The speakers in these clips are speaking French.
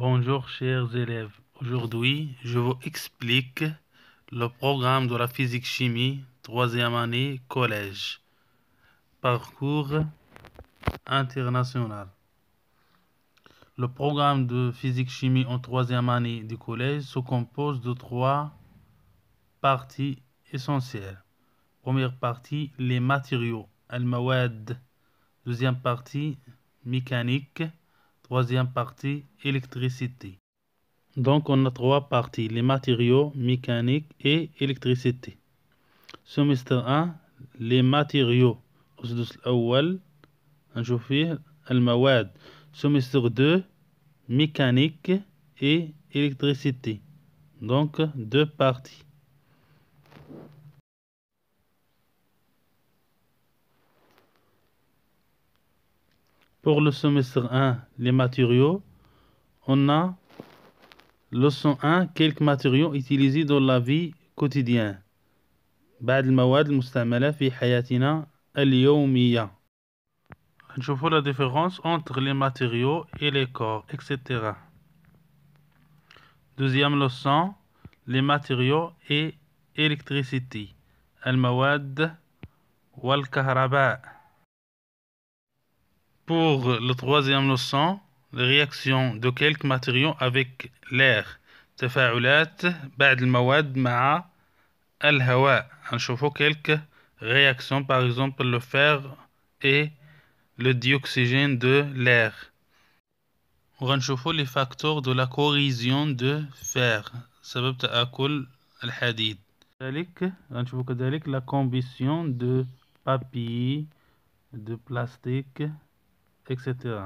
Bonjour chers élèves. Aujourd'hui, je vous explique le programme de la physique-chimie, troisième année, collège. Parcours international. Le programme de physique-chimie en troisième année du collège se compose de trois parties essentielles. Première partie, les matériaux, al-mawad. Deuxième partie, mécanique. Troisième partie, électricité. Donc on a trois parties, les matériaux, mécanique et électricité. Semestre 1 les matériaux. Sommet 2 mécanique et électricité. Donc, deux parties. Pour le semestre 1, les matériaux, on a leçon 1, quelques matériaux utilisés dans la vie quotidienne. بعض المواد المستعملة في حياتنا اليومية. dans la différence entre les matériaux et les corps, etc. Deuxième leçon, les matériaux et électricité. المواد والكهرباء. Pour le troisième leçon, les réactions de quelques matériaux avec l'air. تفاعلات بعض المواد مع الهواء. quelques réactions, par exemple le fer et le dioxygène de l'air. وغنشوفوا les facteurs de la corrosion de fer سبب الحديد. la combustion de papier, de plastique etc.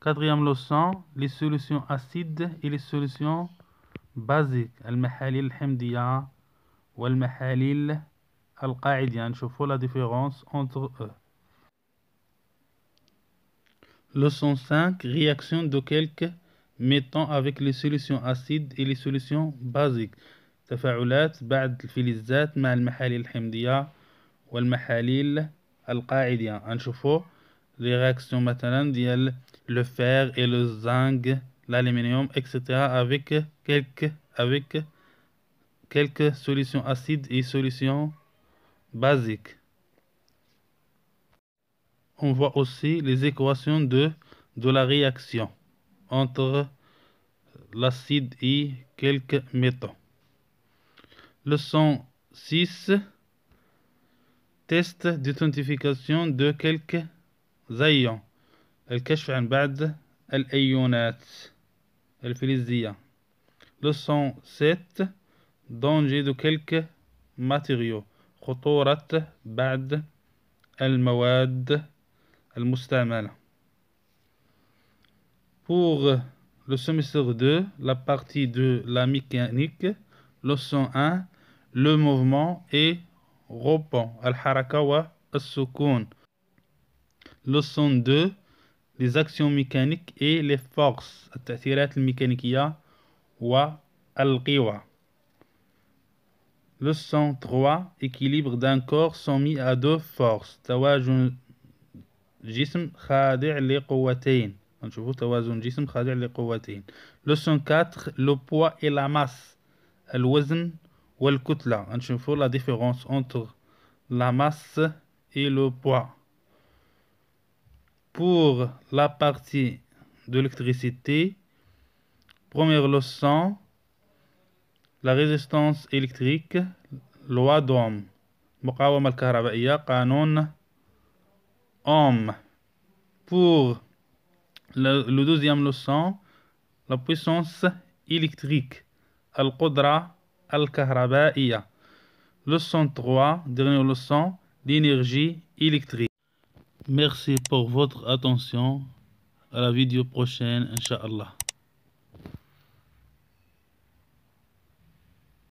Quatrième leçon, les solutions acides et les solutions basiques. Al-Mahalil al والمحاليل Je vois la différence entre eux. Leçon 5, réaction de quelques métaux avec les solutions acides et les solutions basiques. تفاعلات mahalil الفلزات مع المحاليل الحمضية والمحاليل القاعدية. نشوفوا les réactions matérielles le fer et le zinc, l'aluminium, etc. avec quelques, avec quelques solutions acides et solutions basiques. On voit aussi les équations de, de la réaction entre l'acide et quelques métaux. Leçon 6. Test d'authentification de quelques زيه الكشف عن بعض الأيونات الفلزية Leçon 7 Danger de quelques matériaux خطورة بعض المواد المستعملة Pour le semestre 2, la partie de la mécanique, leçon 1, le mouvement et repos, al-haraka al-sukun. Leçon 2 Les actions mécaniques et les forces التأثيرات الميكانيكية والقوى Leçon 3 Équilibre d'un corps soumis à deux forces توازن جسم توازن جسم خاضع لقوتين Leçon 4 Le poids et la masse الوزن والكتلة la différence entre la masse et le poids pour la partie de l'électricité, première leçon, la résistance électrique, loi d'Ohm, مقاومة قانون Pour le, deuxième leçon, la puissance électrique, al qodra al Leçon 3, dernière leçon, l'énergie électrique. Merci pour votre attention. À la vidéo prochaine, Inch'Allah.